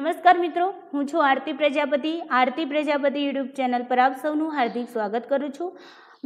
નમસ્કાર મિત્રો હું છું આરતી પ્રજાપતિ આરતી પ્રજાપતિ યુટ્યુબ ચેનલ પર આપ સૌનું હાર્દિક સ્વાગત કરું છું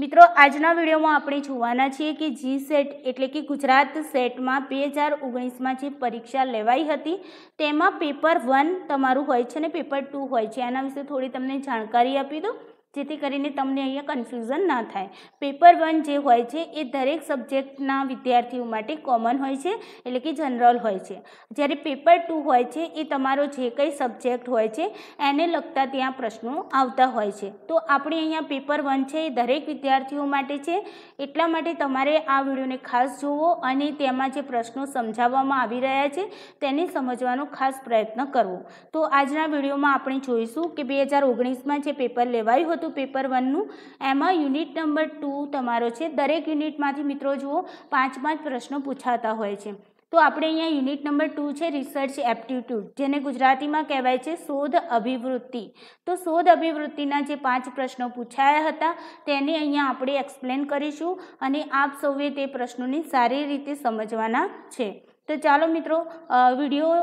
મિત્રો આજના વિડીયોમાં આપણે જોવાના છીએ કે જી સેટ એટલે કે ગુજરાત સેટમાં બે હજાર ઓગણીસમાં જે પરીક્ષા લેવાઈ હતી તેમાં પેપર વન તમારું હોય છે ને પેપર ટુ હોય છે એના વિશે થોડી તમને જાણકારી આપી દઉં જેથી કરીને તમને અહીંયા કન્ફ્યુઝન ના થાય પેપર વન જે હોય છે એ દરેક સબ્જેક્ટના વિદ્યાર્થીઓ માટે કોમન હોય છે એટલે કે જનરલ હોય છે જ્યારે પેપર ટુ હોય છે એ તમારો જે કંઈ સબ્જેક્ટ હોય છે એને લગતા ત્યાં પ્રશ્નો આવતા હોય છે તો આપણે અહીંયા પેપર વન છે એ દરેક વિદ્યાર્થીઓ માટે છે એટલા માટે તમારે આ વિડીયોને ખાસ જોવો અને તેમાં જે પ્રશ્નો સમજાવવામાં આવી રહ્યા છે તેને સમજવાનો ખાસ પ્રયત્ન કરવો તો આજના વિડીયોમાં આપણે જોઈશું કે બે હજાર ઓગણીસમાં જે પેપર લેવાયું હતું હતું પેપર વનનું એમાં યુનિટ નંબર ટુ તમારો છે દરેક યુનિટમાંથી મિત્રો જુઓ પાંચ પાંચ પ્રશ્નો પૂછાતા હોય છે તો આપણે અહીંયા યુનિટ નંબર ટુ છે રિસર્ચ એપ્ટિટ્યૂડ જેને ગુજરાતીમાં કહેવાય છે શોધ અભિવૃત્તિ તો શોધ અભિવૃત્તિના જે પાંચ પ્રશ્નો પૂછાયા હતા તેને અહીંયા આપણે એક્સપ્લેન કરીશું અને આપ સૌએ તે પ્રશ્નોની સારી રીતે સમજવાના છે તો ચાલો મિત્રો વિડીયો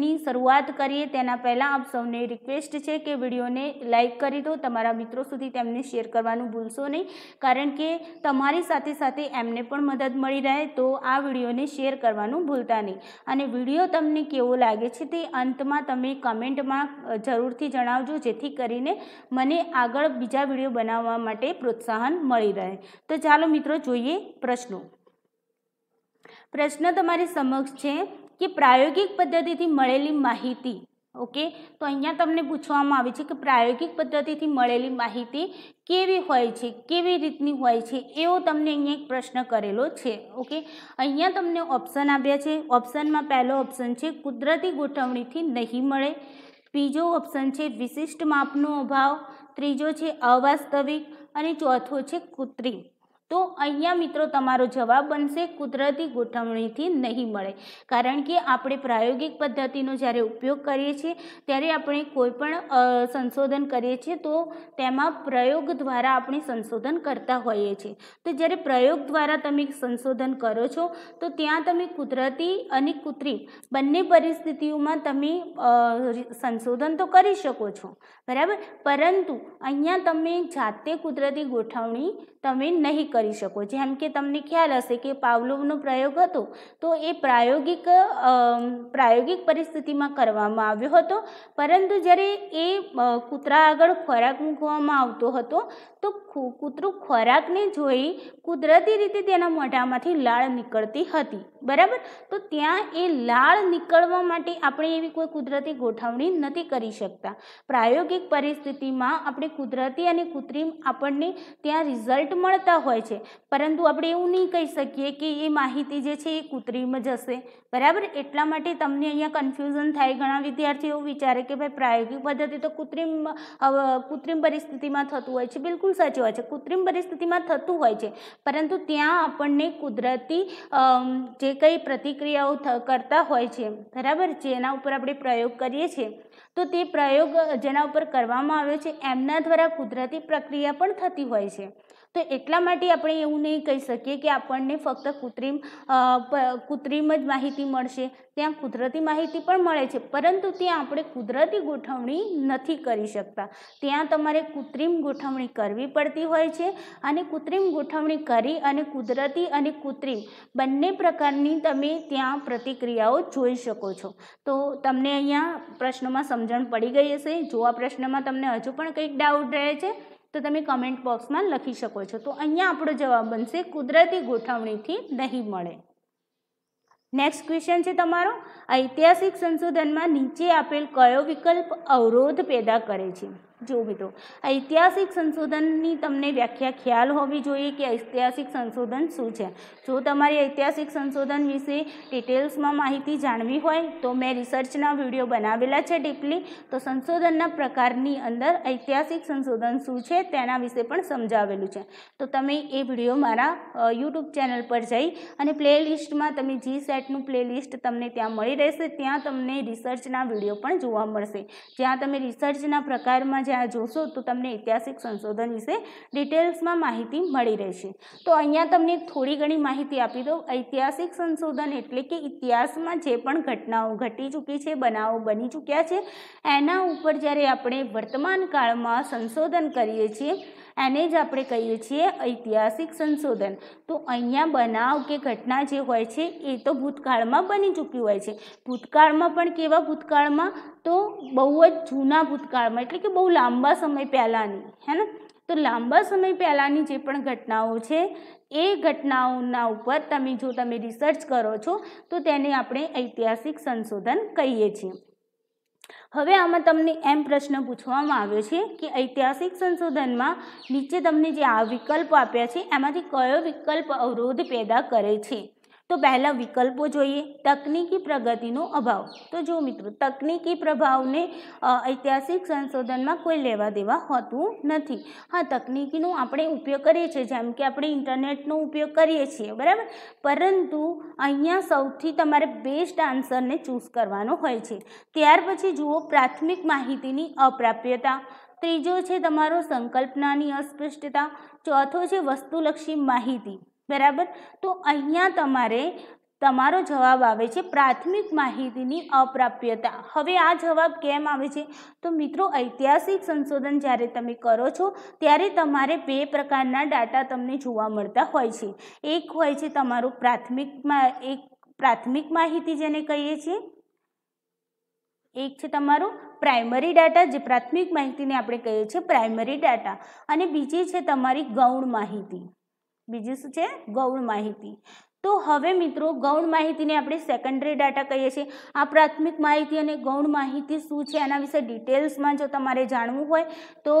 ની શરૂઆત કરીએ તેના પહેલાં આપ સૌને રિક્વેસ્ટ છે કે વિડીયોને લાઇક કરી દો તમારા મિત્રો સુધી તેમને શેર કરવાનું ભૂલશો નહીં કારણ કે તમારી સાથે સાથે એમને પણ મદદ મળી રહે તો આ વિડીયોને શેર કરવાનું ભૂલતા નહીં અને વિડીયો તમને કેવો લાગે છે તે અંતમાં તમે કમેન્ટમાં જરૂરથી જણાવજો જેથી કરીને મને આગળ બીજા વિડીયો બનાવવા માટે પ્રોત્સાહન મળી રહે તો ચાલો મિત્રો જોઈએ પ્રશ્નો પ્રશ્ન તમારી સમક્ષ છે કે પ્રાયોગિક પદ્ધતિથી મળેલી માહિતી ઓકે તો અહીંયા તમને પૂછવામાં આવે છે કે પ્રાયોગિક પદ્ધતિથી મળેલી માહિતી કેવી હોય છે કેવી રીતની હોય છે એવો તમને અહીંયા એક પ્રશ્ન કરેલો છે ઓકે અહીંયા તમને ઓપ્શન આપ્યા છે ઓપ્શનમાં પહેલો ઓપ્શન છે કુદરતી ગોઠવણીથી નહીં મળે બીજો ઓપ્શન છે વિશિષ્ટ માપનો અભાવ ત્રીજો છે અવાસ્તવિક અને ચોથો છે કૃત્રિમ તો અહીંયા મિત્રો તમારો જવાબ બનશે કુદરતી ગોઠવણીથી નહીં મળે કારણ કે આપણે પ્રાયોગિક પદ્ધતિનો જ્યારે ઉપયોગ કરીએ છીએ ત્યારે આપણે કોઈ પણ સંશોધન કરીએ છીએ તો તેમાં પ્રયોગ દ્વારા આપણે સંશોધન કરતા હોઈએ છીએ તો જ્યારે પ્રયોગ દ્વારા તમે સંશોધન કરો છો તો ત્યાં તમે કુદરતી અને કૃત્રિમ બંને પરિસ્થિતિઓમાં તમે સંશોધન તો કરી શકો છો બરાબર પરંતુ અહીંયા તમે જાતે કુદરતી ગોઠવણી તમે નહીં કરી કરી શકો જેમ કે તમને ખ્યાલ હશે કે પાવલોવનો પ્રયોગ હતો તો એ પ્રાયોગિક પ્રાયોગિક પરિસ્થિતિમાં કરવામાં આવ્યો હતો પરંતુ જ્યારે એ કૂતરા આગળ ખોરાક મૂકવામાં આવતો હતો તો કૂતરું ખોરાકને જોઈ કુદરતી રીતે તેના મોઢામાંથી લાળ નીકળતી હતી બરાબર તો ત્યાં એ લાળ નીકળવા માટે આપણે એવી કોઈ કુદરતી ગોઠવણી નથી કરી શકતા પ્રાયોગિક પરિસ્થિતિમાં આપણે કુદરતી અને કૃત્રિમ આપણને ત્યાં રિઝલ્ટ મળતા હોય છે છે પરંતુ આપણે એવું નહીં કહી શકીએ કે એ માહિતી જે છે એ કૃત્રિમ જ હશે બરાબર એટલા માટે તમને અહીંયા કન્ફ્યુઝન થાય ઘણા વિદ્યાર્થીઓ વિચારે કે ભાઈ પ્રાયોગિક પદ્ધતિ તો કૃત્રિમ કૃત્રિમ પરિસ્થિતિમાં થતું હોય છે બિલકુલ સાચું હોય છે કૃત્રિમ પરિસ્થિતિમાં થતું હોય છે પરંતુ ત્યાં આપણને કુદરતી જે કંઈ પ્રતિક્રિયાઓ કરતા હોય છે બરાબર જેના ઉપર આપણે પ્રયોગ કરીએ છીએ તો તે પ્રયોગ જેના ઉપર કરવામાં આવ્યો છે એમના દ્વારા કુદરતી પ્રક્રિયા પણ થતી હોય છે તો એટલા માટે આપણે એવું નહીં કહી શકીએ કે આપણને ફક્ત કૃત્રિમ કૃત્રિમ જ માહિતી મળશે ત્યાં કુદરતી માહિતી પણ મળે છે પરંતુ ત્યાં આપણે કુદરતી ગોઠવણી નથી કરી શકતા ત્યાં તમારે કૃત્રિમ ગોઠવણી કરવી પડતી હોય છે અને કૃત્રિમ ગોઠવણી કરી અને કુદરતી અને કૃત્રિમ બંને પ્રકારની તમે ત્યાં પ્રતિક્રિયાઓ જોઈ શકો છો તો તમને અહીંયા પ્રશ્નમાં સમજણ પડી ગઈ હશે જો આ પ્રશ્નમાં તમને હજુ પણ કંઈક ડાઉટ રહે છે તો તમે કમેન્ટ બોક્સમાં લખી શકો છો તો અહીંયા આપણો જવાબ બનશે કુદરતી ગોઠવણીથી નહીં મળે નેક્સ્ટ ક્વેશ્ચન છે તમારો ઐતિહાસિક સંશોધનમાં નીચે આપેલ કયો વિકલ્પ અવરોધ પેદા કરે છે જો મિત્રો ઐતિહાસિક સંશોધનની તમને વ્યાખ્યા ખ્યાલ હોવી જોઈએ કે ઐતિહાસિક સંશોધન શું છે જો તમારી ઐતિહાસિક સંશોધન વિશે ડિટેલ્સમાં માહિતી જાણવી હોય તો મેં રિસર્ચના વિડીયો બનાવેલા છે ડીપલી તો સંશોધનના પ્રકારની અંદર ઐતિહાસિક સંશોધન શું છે તેના વિશે પણ સમજાવેલું છે તો તમે એ વિડીયો મારા યુટ્યુબ ચેનલ પર જઈ અને પ્લેલિસ્ટમાં તમે જી સેટનું પ્લેલિસ્ટ તમને ત્યાં મળી રહેશે ત્યાં તમને રિસર્ચના વિડીયો પણ જોવા મળશે જ્યાં તમે રિસર્ચના પ્રકારમાં જ્યાં જોશો તો તમને ઐતિહાસિક સંશોધન વિશે ડિટેલ્સમાં માહિતી મળી રહેશે તો અહીંયા તમને થોડી ઘણી માહિતી આપી દઉં ઐતિહાસિક સંશોધન એટલે કે ઇતિહાસમાં જે પણ ઘટનાઓ ઘટી ચૂકી છે બનાવો બની ચૂક્યા છે એના ઉપર જ્યારે આપણે વર્તમાન કાળમાં સંશોધન કરીએ છીએ એને જ આપણે કહીએ છીએ ઐતિહાસિક સંશોધન તો અહીંયા બનાવ કે ઘટના જે હોય છે એ તો ભૂતકાળમાં બની ચૂક્યું હોય છે ભૂતકાળમાં પણ કેવા ભૂતકાળમાં તો બહુ જ જૂના ભૂતકાળમાં એટલે કે બહુ લાંબા સમય પહેલાંની હે ને તો લાંબા સમય પહેલાંની જે પણ ઘટનાઓ છે એ ઘટનાઓના ઉપર તમે જો તમે રિસર્ચ કરો છો તો તેને આપણે ઐતિહાસિક સંશોધન કહીએ છીએ હવે આમાં તમને એમ પ્રશ્ન પૂછવામાં આવ્યો છે કે ઐતિહાસિક સંશોધનમાં નીચે તમને જે આ વિકલ્પો આપ્યા છે એમાંથી કયો વિકલ્પ અવરોધ પેદા કરે છે તો પહેલાં વિકલ્પો જોઈએ તકનિકી પ્રગતિનો અભાવ તો જો મિત્રો તકનિકી પ્રભાવને ઐતિહાસિક સંશોધનમાં કોઈ લેવા દેવા હોતું નથી હા તકનિકીનો આપણે ઉપયોગ કરીએ છીએ જેમ કે આપણે ઇન્ટરનેટનો ઉપયોગ કરીએ છીએ બરાબર પરંતુ અહીંયા સૌથી તમારે બેસ્ટ આન્સરને ચૂઝ કરવાનો હોય છે ત્યાર પછી જુઓ પ્રાથમિક માહિતીની અપ્રાપ્યતા ત્રીજો છે તમારો સંકલ્પનાની અસ્પષ્ટતા ચોથો છે વસ્તુલક્ષી માહિતી બરાબર તો અહીંયા તમારે તમારો જવાબ આવે છે પ્રાથમિક માહિતીની અપ્રાપ્યતા હવે આ જવાબ કેમ આવે છે તો મિત્રો ઐતિહાસિક સંશોધન જ્યારે તમે કરો છો ત્યારે તમારે બે પ્રકારના ડાટા તમને જોવા મળતા હોય છે એક હોય છે તમારું પ્રાથમિકમાં એક પ્રાથમિક માહિતી જેને કહીએ છીએ એક છે તમારું પ્રાઇમરી ડાટા જે પ્રાથમિક માહિતીને આપણે કહીએ છીએ પ્રાઇમરી ડાટા અને બીજી છે તમારી ગૌણ માહિતી બીજું શું છે ગૌણ માહિતી તો હવે મિત્રો ગૌણ માહિતીને આપણે સેકન્ડરી ડાટા કહીએ છીએ આ પ્રાથમિક માહિતી અને ગૌણ માહિતી શું છે એના વિશે ડિટેલ્સમાં જો તમારે જાણવું હોય તો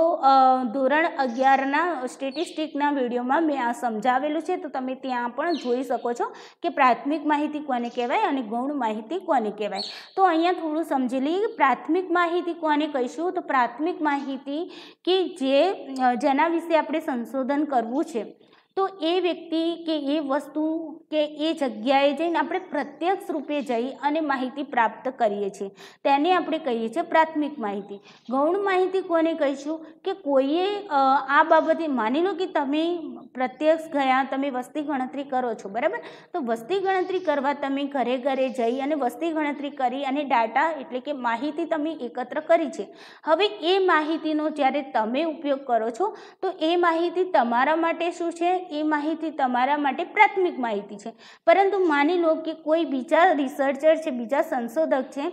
ધોરણ અગિયારના સ્ટેટિસ્ટિકના વિડીયોમાં મેં આ સમજાવેલું છે તો તમે ત્યાં પણ જોઈ શકો છો કે પ્રાથમિક માહિતી કોને કહેવાય અને ગૌણ માહિતી કોને કહેવાય તો અહીંયા થોડું સમજી લઈએ પ્રાથમિક માહિતી કોને કહીશું તો પ્રાથમિક માહિતી કે જે જેના વિશે આપણે સંશોધન કરવું છે તો એ વ્યક્તિ કે એ વસ્તુ કે એ જગ્યાએ જઈને આપણે પ્રત્યક્ષ રૂપે જઈ અને માહિતી પ્રાપ્ત કરીએ છીએ તેને આપણે કહીએ છીએ પ્રાથમિક માહિતી ગૌણ માહિતી કોને કહીશું કે કોઈએ આ બાબતે માની લો કે તમે પ્રત્યક્ષ ગયા તમે વસ્તી ગણતરી કરો છો બરાબર તો વસ્તી ગણતરી કરવા તમે ઘરે ઘરે જઈ અને વસ્તી ગણતરી કરી અને ડાટા એટલે કે માહિતી તમે એકત્ર કરી છે હવે એ માહિતીનો જ્યારે તમે ઉપયોગ કરો છો તો એ માહિતી તમારા માટે શું છે એ માહિતી તમારા માટે પ્રાથમિક માહિતી છે પરંતુ માની લો કે કોઈ બીજા રિસર્ચર છે બીજા સંશોધક છે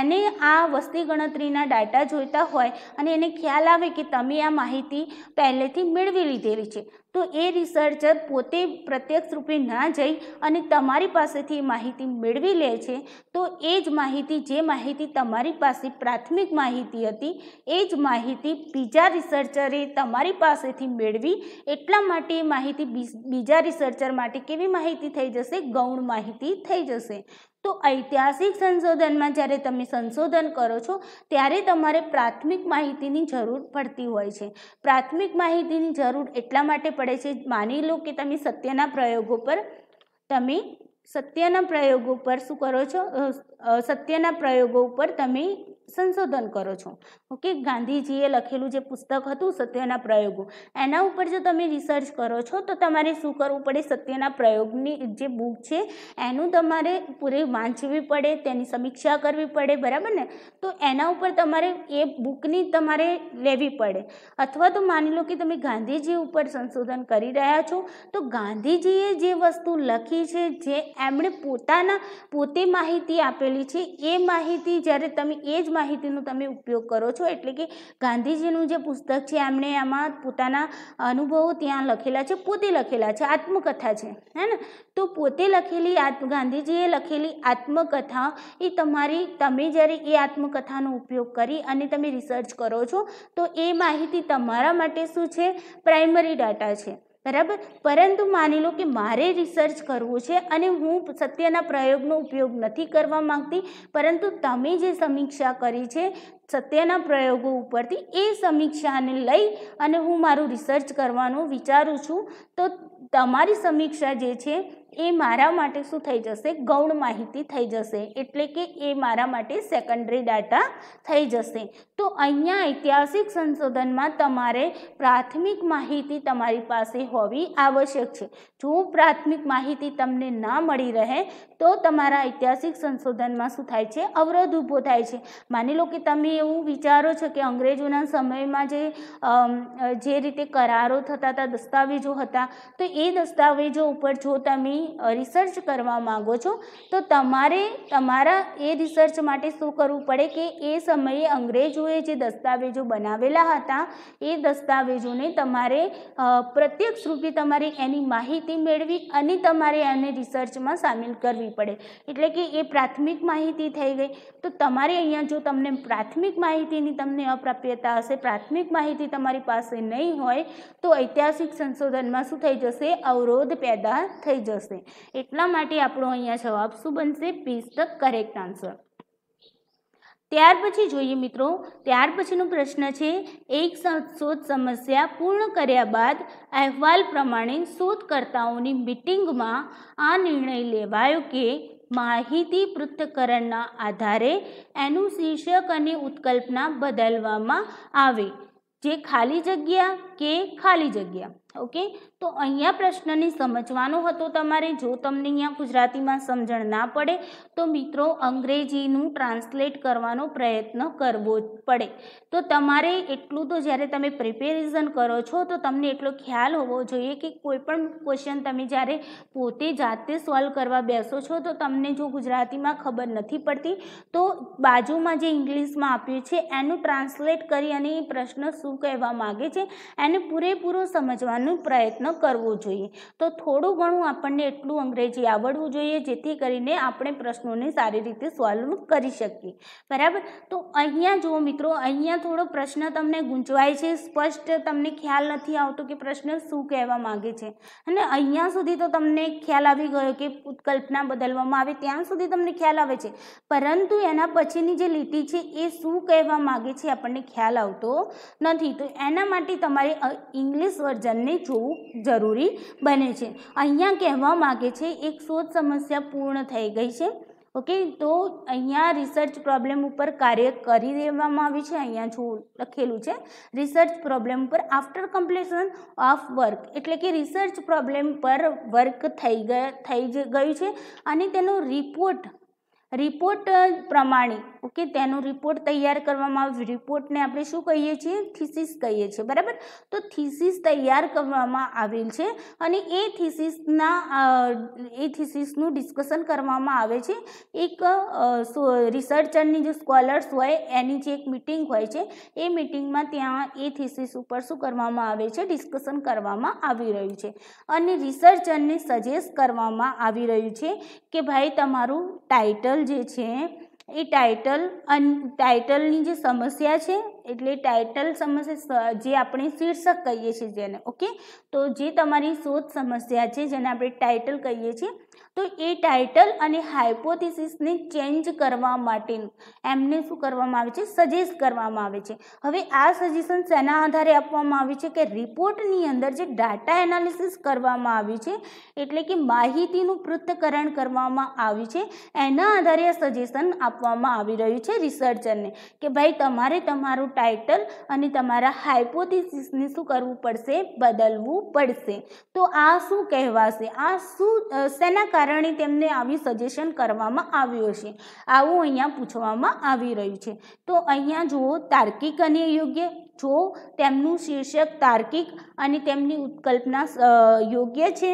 એને આ વસ્તી ગણતરીના ડાટા જોઈતા હોય અને એને ખ્યાલ આવે કે તમે આ માહિતી પહેલેથી મેળવી લીધેલી છે તો એ રિસર્ચર પોતે પ્રત્યક્ષ રૂપે ના જઈ અને તમારી પાસેથી માહિતી મેળવી લે છે તો એ જ માહિતી જે માહિતી તમારી પાસે પ્રાથમિક માહિતી હતી એ જ માહિતી બીજા રિસર્ચરે તમારી પાસેથી મેળવી એટલા માટે માહિતી બીજા રિસર્ચર માટે કેવી માહિતી થઈ જશે ગૌણ માહિતી થઈ જશે તો ઐતિહાસિક સંશોધનમાં જ્યારે તમે સંશોધન કરો છો ત્યારે તમારે પ્રાથમિક માહિતીની જરૂર પડતી હોય છે પ્રાથમિક માહિતીની જરૂર એટલા માટે પડે છે માની લો કે તમે સત્યના પ્રયોગો પર તમે સત્યના પ્રયોગો પર શું કરો છો સત્યના પ્રયોગો ઉપર તમે સંશોધન કરો છો ઓકે ગાંધીજીએ લખેલું જે પુસ્તક હતું સત્યના પ્રયોગો એના ઉપર જો તમે રિસર્ચ કરો છો તો તમારે શું કરવું પડે સત્યના પ્રયોગની જે બુક છે એનું તમારે પૂરી વાંચવી પડે તેની સમીક્ષા કરવી પડે બરાબર ને તો એના ઉપર તમારે એ બુકની તમારે લેવી પડે અથવા તો માની લો કે તમે ગાંધીજી ઉપર સંશોધન કરી રહ્યા છો તો ગાંધીજીએ જે વસ્તુ લખી છે જે એમણે પોતાના પોતે માહિતી આપેલી છે એ માહિતી જ્યારે તમે એ જ માહિતીનો તમે ઉપયોગ કરો છો એટલે કે ગાંધીજીનું જે પુસ્તક છે એમણે આમાં પોતાના અનુભવો ત્યાં લખેલા છે પોતે લખેલા છે આત્મકથા છે હે ને તો પોતે લખેલી ગાંધીજીએ લખેલી આત્મકથા એ તમારી તમે જ્યારે એ આત્મકથાનો ઉપયોગ કરી અને તમે રિસર્ચ કરો છો તો એ માહિતી તમારા માટે શું છે પ્રાઇમરી ડાટા છે બરાબર પરંતુ માની લો કે મારે રિસર્ચ કરવું છે અને હું સત્યના પ્રયોગનો ઉપયોગ નથી કરવા માંગતી પરંતુ તમે જે સમીક્ષા કરી છે સત્યના પ્રયોગો ઉપરથી એ સમીક્ષાને લઈ અને હું મારું રિસર્ચ કરવાનું વિચારું છું તો તમારી સમીક્ષા જે છે એ મારા માટે શું થઈ જશે ગૌણ માહિતી થઈ જશે એટલે કે એ મારા માટે સેકન્ડરી ડાટા થઈ જશે તો અહીંયા ઐતિહાસિક સંશોધનમાં તમારે પ્રાથમિક માહિતી તમારી પાસે હોવી આવશ્યક છે જો પ્રાથમિક માહિતી તમને ના મળી રહે તો તમારા ઐતિહાસિક સંશોધનમાં શું થાય છે અવરોધ ઊભો થાય છે માની લો કે તમે એવું વિચારો છો કે અંગ્રેજોના સમયમાં જે જે રીતે કરારો થતા હતા દસ્તાવેજો હતા તો એ દસ્તાવેજો ઉપર જો તમે રિસર્ચ કરવા માગો છો તો તમારે તમારા એ રિસર્ચ માટે શું કરવું પડે કે એ સમયે અંગ્રેજોએ જે દસ્તાવેજો બનાવેલા હતા એ દસ્તાવેજોને તમારે પ્રત્યક્ષ રૂપે તમારે એની માહિતી મેળવી અને તમારે એને રિસર્ચમાં સામેલ કરવી પડે એટલે કે એ પ્રાથમિક માહિતી થઈ ગઈ તો તમારે અહીંયા જો તમને પ્રાથમિક માહિતીની તમને અપ્રાપ્યતા હશે પ્રાથમિક માહિતી તમારી પાસે નહીં હોય તો ઐતિહાસિક સંશોધનમાં શું થઈ જશે અવરોધ પેદા થઈ જશે એટલા માટે આપણો અહીંયા જવાબ શું બનશે પીસ ધ કરેક્ટ આન્સર ત્યાર પછી જોઈએ મિત્રો ત્યાર પછીનો પ્રશ્ન છે એક શોધ સમસ્યા પૂર્ણ કર્યા બાદ અહેવાલ પ્રમાણે શોધકર્તાઓની મિટિંગમાં આ નિર્ણય લેવાયો કે માહિતી પૃથ્થકરણના આધારે એનું શીર્ષક અને ઉત્કલ્પના બદલવામાં આવે જે ખાલી જગ્યા કે ખાલી જગ્યા ઓકે તો અહીંયા પ્રશ્નને સમજવાનો હતો તમારે જો તમને અહીંયા ગુજરાતીમાં સમજણ ના પડે તો મિત્રો અંગ્રેજીનું ટ્રાન્સલેટ કરવાનો પ્રયત્ન કરવો જ પડે તો તમારે એટલું તો જ્યારે તમે પ્રિપેરેશન કરો છો તો તમને એટલો ખ્યાલ હોવો જોઈએ કે કોઈ પણ ક્વેશ્ચન તમે જ્યારે પોતે જાતે સોલ્વ કરવા બેસો છો તો તમને જો ગુજરાતીમાં ખબર નથી પડતી તો બાજુમાં જે ઇંગ્લિશમાં આપ્યું છે એનું ટ્રાન્સલેટ કરી અને એ પ્રશ્ન શું કહેવા માગે છે એને પૂરેપૂરો સમજવાનો કરવાનું પ્રયત્ન કરવો જોઈએ તો થોડું ઘણું આપણને એટલું અંગ્રેજી આવડવું જોઈએ જેથી કરીને આપણે પ્રશ્નોને સારી રીતે સોલ્વ કરી શકીએ બરાબર તો અહીંયા જુઓ મિત્રો અહીંયા થોડો પ્રશ્ન તમને ગૂંચવાય છે સ્પષ્ટ તમને ખ્યાલ નથી આવતો કે પ્રશ્ન શું કહેવા માગે છે અને અહીંયા સુધી તો તમને ખ્યાલ આવી ગયો કે ઉત્કલ્પના બદલવામાં આવે ત્યાં સુધી તમને ખ્યાલ આવે છે પરંતુ એના પછીની જે લીટી છે એ શું કહેવા માગે છે આપણને ખ્યાલ આવતો નથી તો એના માટે તમારે ઇંગ્લિશ વર્ઝનને જોવું જરૂરી બને છે અહીંયા કહેવા માગે છે એક શોધ સમસ્યા પૂર્ણ થઈ ગઈ છે ઓકે તો અહીંયા રિસર્ચ પ્રોબ્લેમ ઉપર કાર્ય કરી દેવામાં આવ્યું છે અહીંયા જો લખેલું છે રિસર્ચ પ્રોબ્લેમ પર આફ્ટર કમ્પ્લીશન ઓફ વર્ક એટલે કે રિસર્ચ પ્રોબ્લેમ પર વર્ક થઈ ગયા થઈ ગયું છે અને તેનો રિપોર્ટ રિપોર્ટ પ્રમાણે ઓકે તેનો રિપોર્ટ તૈયાર કરવામાં આવે રિપોર્ટને આપણે શું કહીએ છીએ થીસીસ કહીએ છીએ બરાબર તો થીસીસ તૈયાર કરવામાં આવેલ છે અને એ થીસીસના એ થીસીસનું ડિસ્કશન કરવામાં આવે છે એક રિસર્ચરની જે સ્કોલર્સ હોય એની જે એક મિટિંગ હોય છે એ મિટિંગમાં ત્યાં એ થીસીસ ઉપર શું કરવામાં આવે છે ડિસ્કશન કરવામાં આવી રહ્યું છે અને રિસર્ચરને સજેસ્ટ કરવામાં આવી રહ્યું છે કે ભાઈ તમારું ટાઈટલ જે છે ઈ ટાઇટલ અનટાઇટલ ની જે સમસ્યા છે એટલે ટાઇટલ સમસ્યા જે આપણે શીર્ષક કહીએ છીએ જેને ઓકે તો જે તમારી શોધ સમસ્યા છે જેને આપણે ટાઇટલ કહીએ છીએ તો એ ટાઇટલ અને હાઈપોથિસિસ ને ચેન્જ કરવામાંટે એમને શું કરવામાં આવે છે સજેસ્ટ કરવામાં આવે છે હવે આ સજેસન તેના આંધારે આપવામાં આવે છે કે રિપોર્ટ ની અંદર જે ડેટા એનાલિસિસ કરવામાં આવી છે એટલે કે માહિતી નું પ્રત્યકરણ કરવામાં આવી છે એના આધારે આ સજેસન આપવામાં આવી રહ્યું છે રિસર્ચરને કે ભાઈ તમારે તમારું ટાઇટલ અને તમારું હાઈપોથિસિસ ને શું કરવું પડશે બદલવું પડશે તો આ શું કહેવા છે આ શું તેના કારણે તેમને આવી સજેશન કરવામાં આવ્યું હશે આવું અહીંયા પૂછવામાં આવી રહ્યું છે તો અહીંયા જુઓ તાર્કિક અને યોગ્ય જો તેમનું શીર્ષક તાર્કિક અને તેમની ઉત્કલ્પના યોગ્ય છે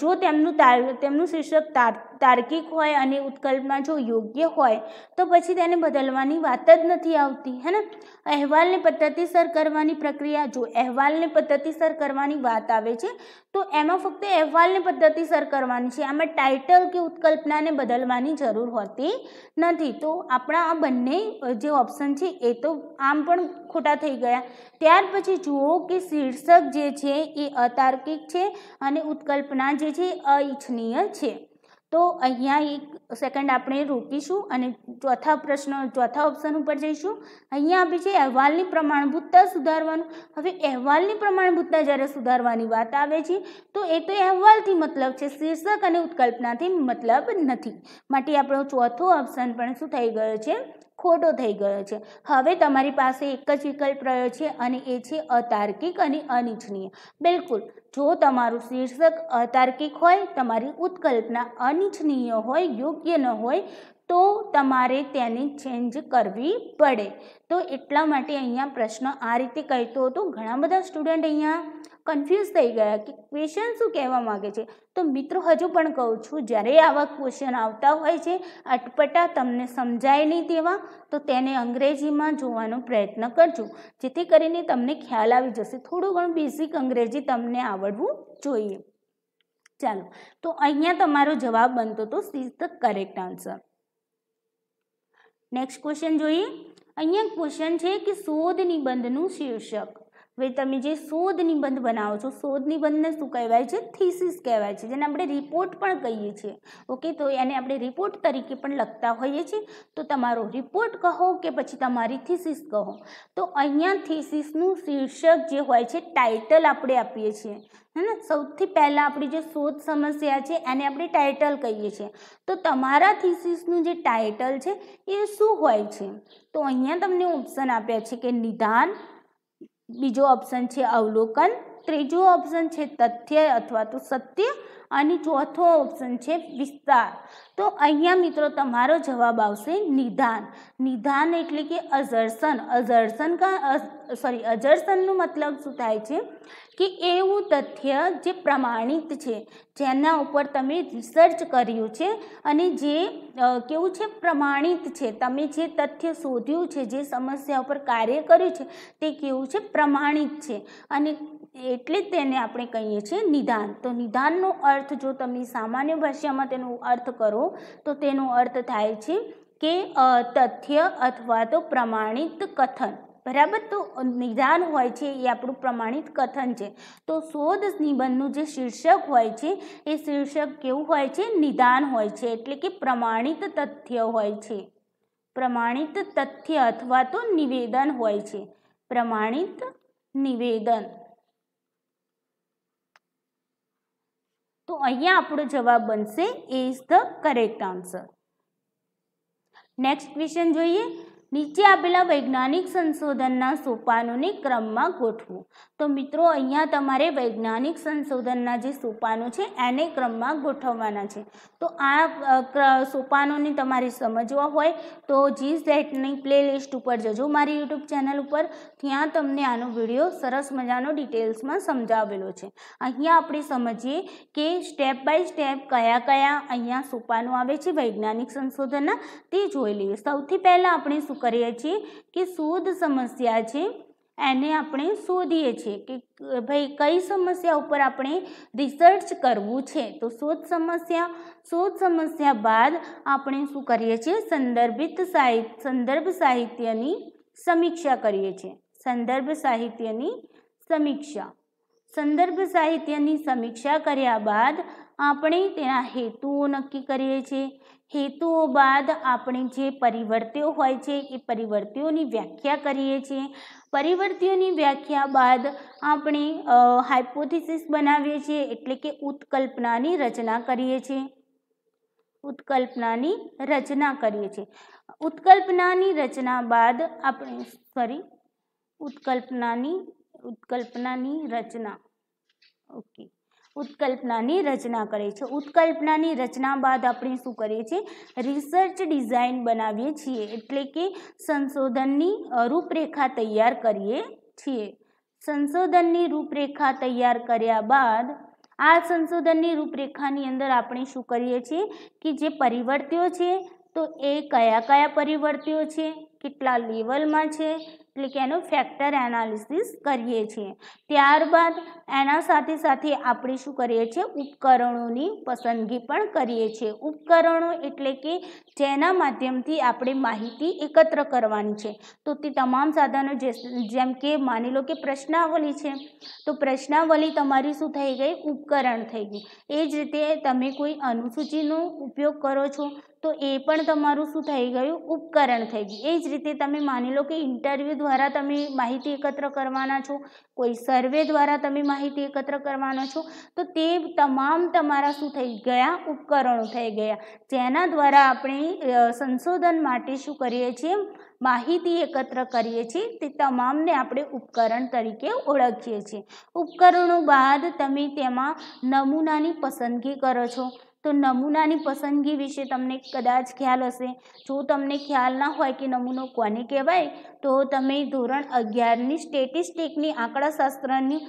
જો તેમનું તેમનું શીર્ષક તાર્ક તાર્કિક હોય અને ઉત્કલ્પના જો યોગ્ય હોય તો પછી તેને બદલવાની વાત જ નથી આવતી હે ને અહેવાલને પદ્ધતિસર કરવાની પ્રક્રિયા જો અહેવાલને પદ્ધતિસર કરવાની વાત આવે છે તો એમાં ફક્ત અહેવાલને પદ્ધતિસર કરવાની છે આમાં ટાઇટલ કે ઉત્કલ્પનાને બદલવાની જરૂર હોતી નથી તો આપણા આ બંને જે ઓપ્શન છે એ તો આમ પણ ખોટા થઈ ગયા ત્યાર પછી જુઓ કે શીર્ષક જે છે એ અતાર્કિક છે અને ઉત્કલ્પના જે છે અઇચ્છનીય છે તો અહીંયા એક સેકન્ડ આપણે રોકીશું અને ચોથા પ્રશ્ન ચોથા ઓપ્શન ઉપર જઈશું અહીંયા આપી છે અહેવાલની પ્રમાણભૂતતા સુધારવાનું હવે અહેવાલની પ્રમાણભૂતતા જ્યારે સુધારવાની વાત આવે છે તો એ તો અહેવાલથી મતલબ છે શીર્ષક અને ઉત્કલ્પનાથી મતલબ નથી માટે આપણો ચોથો ઓપ્શન પણ શું થઈ ગયો છે ખોટો થઈ ગયો છે હવે તમારી પાસે એક જ વિકલ્પ રહ્યો છે અને એ છે અતાર્કિક અને અનિચ્છનીય બિલકુલ જો તમારું શીર્ષક અતાર્કિક હોય તમારી ઉત્કલ્પના અનિચ્છનીય હોય યોગ્ય ન હોય તો તમારે તેને ચેન્જ કરવી પડે તો એટલા માટે અહીંયા પ્રશ્ન આ રીતે કહેતો હતો ઘણા બધા સ્ટુડન્ટ અહીંયા કન્ફ્યુઝ થઈ ગયા કે ક્વેશ્ચન શું કહેવા માગે છે તો મિત્રો હજુ પણ કહું છું જ્યારે આવા ક્વેશ્ચન આવતા હોય છે અટપટા તમને સમજાય નહીં તેવા તો તેને અંગ્રેજીમાં જોવાનો પ્રયત્ન કરજો જેથી કરીને તમને ખ્યાલ આવી જશે થોડું ઘણું બેઝિક અંગ્રેજી તમને આવડવું જોઈએ ચાલો તો અહીંયા તમારો જવાબ બનતો તો C the correct answer next question જોઈએ અહીંયા ક્વેશ્ચન છે કે શોધ નિબંધનું શીર્ષક હવે તમે જે શોધ નિબંધ બનાવો છો શોધ નિબંધને શું કહેવાય છે થીસીસ કહેવાય છે જેને આપણે રિપોર્ટ પણ કહીએ છીએ ઓકે તો એને આપણે રિપોર્ટ તરીકે પણ લખતા હોઈએ છીએ તો તમારો રિપોર્ટ કહો કે પછી તમારી થીસીસ કહો તો અહીંયા થીસીસનું શીર્ષક જે હોય છે ટાઇટલ આપણે આપીએ છીએ હે ને સૌથી પહેલાં આપણી જે શોધ સમસ્યા છે એને આપણે ટાઇટલ કહીએ છીએ તો તમારા થીસીસનું જે ટાઇટલ છે એ શું હોય છે તો અહીંયા તમને ઓપ્શન આપ્યા છે કે નિદાન બીજો ઓપ્શન છે અવલોકન ત્રીજો ઓપ્શન છે તથ્ય અથવા તો સત્ય અને ચોથો ઓપ્શન છે વિસ્તાર તો અહીંયા મિત્રો તમારો જવાબ આવશે નિધાન નિધાન એટલે કે અઝર્શન અઝર્શન કા સોરી અઝર્શનનું મતલબ શું થાય છે કે એવું તથ્ય જે પ્રમાણિત છે જેના ઉપર તમે રિસર્ચ કર્યું છે અને જે કેવું છે પ્રમાણિત છે તમે જે તથ્ય શોધ્યું છે જે સમસ્યા ઉપર કાર્ય કર્યું છે તે કેવું છે પ્રમાણિત છે અને એટલે જ તેને આપણે કહીએ છીએ નિદાન તો નિદાનનો અર્થ જો તમે સામાન્ય ભાષામાં તેનો અર્થ કરો તો તેનો અર્થ થાય છે કે તથ્ય અથવા તો પ્રમાણિત કથન બરાબર તો નિદાન હોય છે એ આપણું પ્રમાણિત કથન છે તો શોધ નિબંધનું જે શીર્ષક હોય છે એ શીર્ષક કેવું હોય છે નિદાન હોય છે એટલે કે પ્રમાણિત તથ્ય હોય છે પ્રમાણિત તથ્ય અથવા તો નિવેદન હોય છે પ્રમાણિત નિવેદન તો અહીંયા આપણો જવાબ બનશે A is the correct answer next question જોઈએ નીચે આપેલા વૈજ્ઞાનિક સંશોધનના સોપાનોને ક્રમમાં ગોઠવો તો મિત્રો અહીંયા તમારે વૈજ્ઞાનિક સંશોધનના જે સોપાનો છે એને ક્રમમાં ગોઠવવાના છે તો આ સોપાનોને તમારે સમજવા હોય તો જી ઝેટની પ્લેલિસ્ટ ઉપર જજો મારી યુટ્યુબ ચેનલ ઉપર ત્યાં તમને આનો વિડીયો સરસ મજાનો ડિટેલ્સમાં સમજાવેલો છે અહીંયા આપણે સમજીએ કે સ્ટેપ બાય સ્ટેપ કયા કયા અહીંયા સોપાનો આવે છે વૈજ્ઞાનિક સંશોધનના તે જોઈ લઈએ સૌથી પહેલાં આપણે શું કરીએ છીએ કે શોધ સમસ્યા છે એને આપણે શોધીએ છીએ કે ભાઈ કઈ સમસ્યા ઉપર આપણે રિસર્ચ કરવું છે તો શોધ સમસ્યા શોધ સમસ્યા બાદ આપણે શું કરીએ છીએ સંદર્ભિત સાહિત્ય સંદર્ભ સાહિત્યની સમીક્ષા કરીએ છીએ સંદર્ભ સાહિત્યની સમીક્ષા સંદર્ભ સાહિત્યની સમીક્ષા કર્યા બાદ આપણે તેના હેતુઓ નક્કી કરીએ છીએ હેતુઓ બાદ આપણે જે પરિવર્ત્યો હોય છે એ પરિવર્ત્યોની વ્યાખ્યા કરીએ છીએ પરિવર્ત્યોની વ્યાખ્યા બાદ આપણે હાઇપોથિસિસ બનાવીએ છીએ એટલે કે ઉત્કલ્પનાની રચના કરીએ છીએ ઉત્કલ્પનાની રચના કરીએ છીએ ઉત્કલ્પનાની રચના બાદ આપણે સોરી ઉત્કલ્પનાની ઉત્કલ્પનાની રચના ઓકે ઉત્કલ્પનાની રચના કરે છે ઉત્કલ્પનાની રચના બાદ આપણે શું કરીએ છીએ રિસર્ચ ડિઝાઇન બનાવીએ છીએ એટલે કે સંશોધનની રૂપરેખા તૈયાર કરીએ છીએ સંશોધનની રૂપરેખા તૈયાર કર્યા બાદ આ સંશોધનની રૂપરેખાની અંદર આપણે શું કરીએ છીએ કે જે પરિવર્ત્યો છે તો એ કયા કયા પરિવર્ત્યો છે કેટલા લેવલમાં છે એટલે કે એનો ફેક્ટર એનાલિસિસ કરીએ છીએ ત્યારબાદ એના સાથે સાથે આપણે શું કરીએ છીએ ઉપકરણોની પસંદગી પણ કરીએ છીએ ઉપકરણો એટલે કે જેના માધ્યમથી આપણે માહિતી એકત્ર કરવાની છે તો તે તમામ સાધનો જેમ કે માની લો કે પ્રશ્નાવલી છે તો પ્રશ્નાવલી તમારી શું થઈ ગઈ ઉપકરણ થઈ ગયું એ જ રીતે તમે કોઈ અનુસૂચિનો ઉપયોગ કરો છો તો એ પણ તમારું શું થઈ ગયું ઉપકરણ થઈ ગયું એ જ રીતે તમે માની લો કે ઇન્ટરવ્યૂ દ્વારા તમે માહિતી એકત્ર કરવાના છો કોઈ સર્વે દ્વારા તમે માહિતી એકત્ર કરવાના છો તો તે તમામ તમારા શું થઈ ગયા ઉપકરણો થઈ ગયા જેના દ્વારા આપણે સંશોધન માટે શું કરીએ છીએ માહિતી એકત્ર કરીએ છીએ તે તમામને આપણે ઉપકરણ તરીકે ઓળખીએ છીએ ઉપકરણો બાદ તમે તેમાં નમૂનાની પસંદગી કરો છો તો નમૂનાની પસંદગી વિશે તમને કદાચ ખ્યાલ હશે જો તમને ખ્યાલ ના હોય કે નમૂનો કોને કહેવાય તો તમે ધોરણ અગિયારની સ્ટેટિસ્ટિકની આંકડાશાસ્ત્રની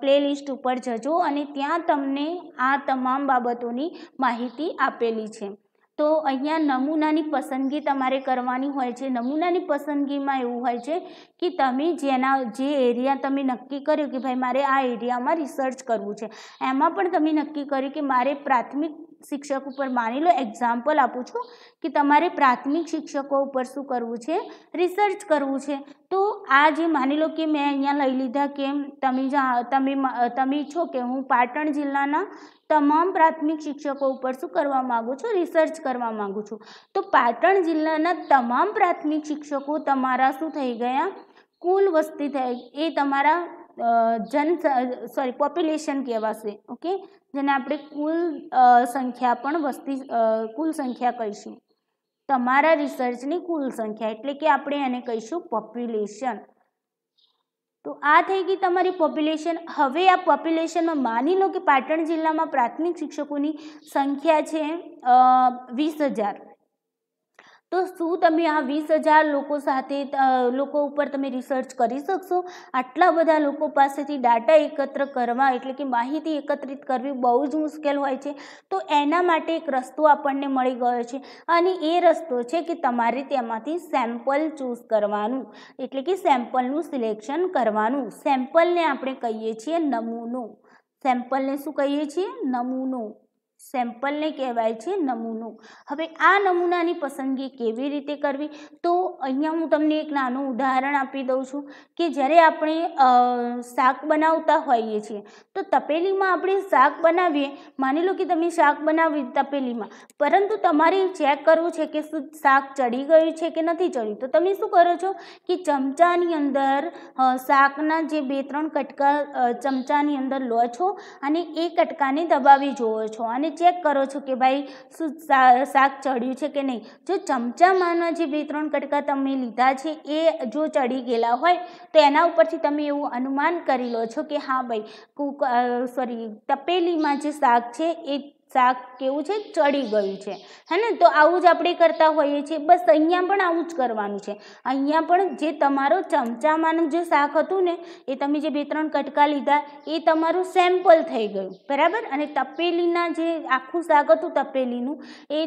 પ્લેલિસ્ટ ઉપર જજો અને ત્યાં તમને આ તમામ બાબતોની માહિતી આપેલી છે તો અહીંયા નમૂનાની પસંદગી તમારે કરવાની હોય છે નમૂનાની પસંદગીમાં એવું હોય છે કે તમે જેના જે એરિયા તમે નક્કી કર્યો કે ભાઈ મારે આ એરિયામાં રિસર્ચ કરવું છે એમાં પણ તમે નક્કી કર્યું કે મારે પ્રાથમિક શિક્ષક ઉપર માની લો એક્ઝામ્પલ આપું છું કે તમારે પ્રાથમિક શિક્ષકો ઉપર શું કરવું છે રિસર્ચ કરવું છે તો આ જે માની લો કે મેં અહીંયા લઈ લીધા કે તમે જા તમે તમે છો કે હું પાટણ જિલ્લાના તમામ પ્રાથમિક શિક્ષકો ઉપર શું કરવા માગું છું રિસર્ચ કરવા માગું છું તો પાટણ જિલ્લાના તમામ પ્રાથમિક શિક્ષકો તમારા શું થઈ ગયા કુલ વસ્તી થઈ એ તમારા જન સોરી પોપ્યુલેશન કહેવાશે ઓકે જેને આપણે કુલ સંખ્યા પણ વસ્તી કુલ સંખ્યા કહીશું તમારા રિસર્ચની કુલ સંખ્યા એટલે કે આપણે એને કહીશું પોપ્યુલેશન તો આ થઈ ગઈ તમારી પોપ્યુલેશન હવે આ પોપ્યુલેશનમાં માની લો કે પાટણ જિલ્લામાં પ્રાથમિક શિક્ષકોની સંખ્યા છે વીસ હજાર તો શું તમે આ વીસ હજાર લોકો સાથે લોકો ઉપર તમે રિસર્ચ કરી શકશો આટલા બધા લોકો પાસેથી ડાટા એકત્ર કરવા એટલે કે માહિતી એકત્રિત કરવી બહુ જ મુશ્કેલ હોય છે તો એના માટે એક રસ્તો આપણને મળી ગયો છે અને એ રસ્તો છે કે તમારે તેમાંથી સેમ્પલ ચૂઝ કરવાનું એટલે કે સેમ્પલનું સિલેક્શન કરવાનું સેમ્પલને આપણે કહીએ છીએ નમૂનો સેમ્પલને શું કહીએ છીએ નમૂનો સેમ્પલને કહેવાય છે નમૂનો હવે આ નમૂનાની પસંદગી કેવી રીતે કરવી તો અહીંયા હું તમને એક નાનું ઉદાહરણ આપી દઉં છું કે જ્યારે આપણે શાક બનાવતા હોઈએ છીએ તો તપેલીમાં આપણે શાક બનાવીએ માની લો કે તમે શાક બનાવી તપેલીમાં પરંતુ તમારે ચેક કરવું છે કે શું શાક ચડી ગયું છે કે નથી ચડ્યું તો તમે શું કરો છો કે ચમચાની અંદર શાકના જે બે ત્રણ કટકા ચમચાની અંદર લો છો અને એ કટકાને દબાવી જુઓ છો અને ચેક કરો છો કે ભાઈ સાક ચડ્યું છે કે નહીં જે ચમચા માંના જે ત્રણ કટકા તમે લીધા છે એ જો ચડી ગેલા હોય તો એના ઉપરથી તમે એવું અનુમાન કરી લો છો કે હા ભાઈ કો સરરી તપેલી માં જે સાક છે એ શાક કેવું છે ચડી ગયું છે હે ને તો આવું જ આપણે કરતા હોઈએ છીએ બસ અહીંયા પણ આવું જ કરવાનું છે અહીંયા પણ જે તમારો ચમચામાંનું જે શાક હતું ને એ તમે જે બે ત્રણ કટકા લીધા એ તમારું સેમ્પલ થઈ ગયું બરાબર અને તપેલીના જે આખું શાક હતું તપેલીનું એ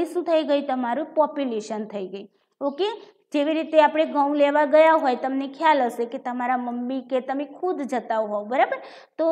એ શું થઈ ગઈ તમારું પોપ્યુલેશન થઈ ગઈ ઓકે જેવી રીતે આપણે ઘઉં લેવા ગયા હોય તમને ખ્યાલ હશે કે તમારા મમ્મી કે તમે ખુદ જતા હોવ બરાબર તો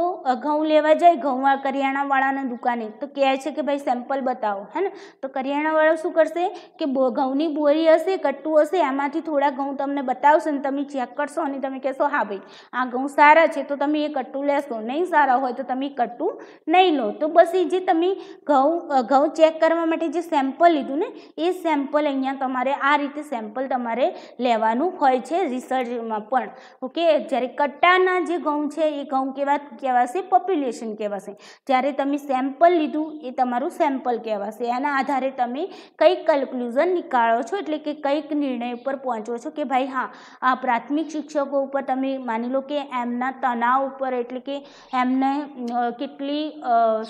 ઘઉં લેવા જાય ઘઉં કરિયાણાવાળાના દુકાને તો કહે છે કે ભાઈ સેમ્પલ બતાવો હે ને તો કરિયાણાવાળો શું કરશે કે ઘઉંની બોરી હશે કટ્ટું હશે એમાંથી થોડા ઘઉં તમને બતાવશે ને તમે ચેક કરશો અને તમે કહેશો હા ભાઈ આ ઘઉં સારા છે તો તમે એ કટ્ટું લેશો નહીં સારા હોય તો તમે કટ્ટું નહીં લો તો બસ એ જે તમે ઘઉં ઘઉં ચેક કરવા માટે જે સેમ્પલ લીધું ને એ સેમ્પલ અહીંયા તમારે આ રીતે સેમ્પલ તમારે તમારે લેવાનું હોય છે રિસર્ચમાં પણ ઓકે જ્યારે કટ્ટાના જે ઘઉં છે એ ઘઉં કેવા કહેવાશે પોપ્યુલેશન કહેવાશે જ્યારે તમે સેમ્પલ લીધું એ તમારું સેમ્પલ કહેવાશે એના આધારે તમે કંઈક કન્ક્લુઝન નીકાળો છો એટલે કે કંઈક નિર્ણય ઉપર પહોંચો છો કે ભાઈ હા આ પ્રાથમિક શિક્ષકો ઉપર તમે માની લો કે એમના તણાવ ઉપર એટલે કે એમને કેટલી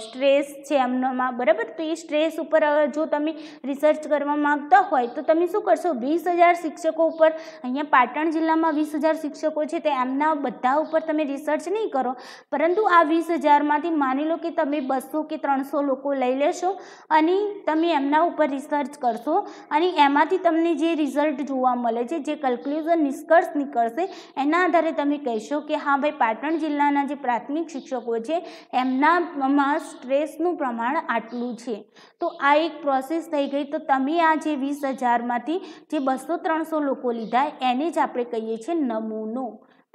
સ્ટ્રેસ છે એમનામાં બરાબર તો એ સ્ટ્રેસ ઉપર જો તમે રિસર્ચ કરવા માગતા હોય તો તમે શું કરશો વીસ હજાર શિક્ષકો ઉપર અહીંયા પાટણ જિલ્લામાં વીસ શિક્ષકો છે તે એમના બધા ઉપર તમે રિસર્ચ નહીં કરો પરંતુ આ વીસ હજારમાંથી માની લો કે તમે બસો કે ત્રણસો લોકો લઈ લેશો અને તમે એમના ઉપર રિસર્ચ કરશો અને એમાંથી તમને જે રિઝલ્ટ જોવા મળે છે જે કલ્ક્લુઝન નિષ્કર્ષ નીકળશે એના આધારે તમે કહેશો કે હા ભાઈ પાટણ જિલ્લાના જે પ્રાથમિક શિક્ષકો છે એમનામાં સ્ટ્રેસનું પ્રમાણ આટલું છે તો આ એક પ્રોસેસ થઈ ગઈ તો તમે આ જે વીસ હજારમાંથી જે બસો ત્રણ ત્રણસો લોકો લીધા એને જ આપણે કહીએ છીએ નમૂનો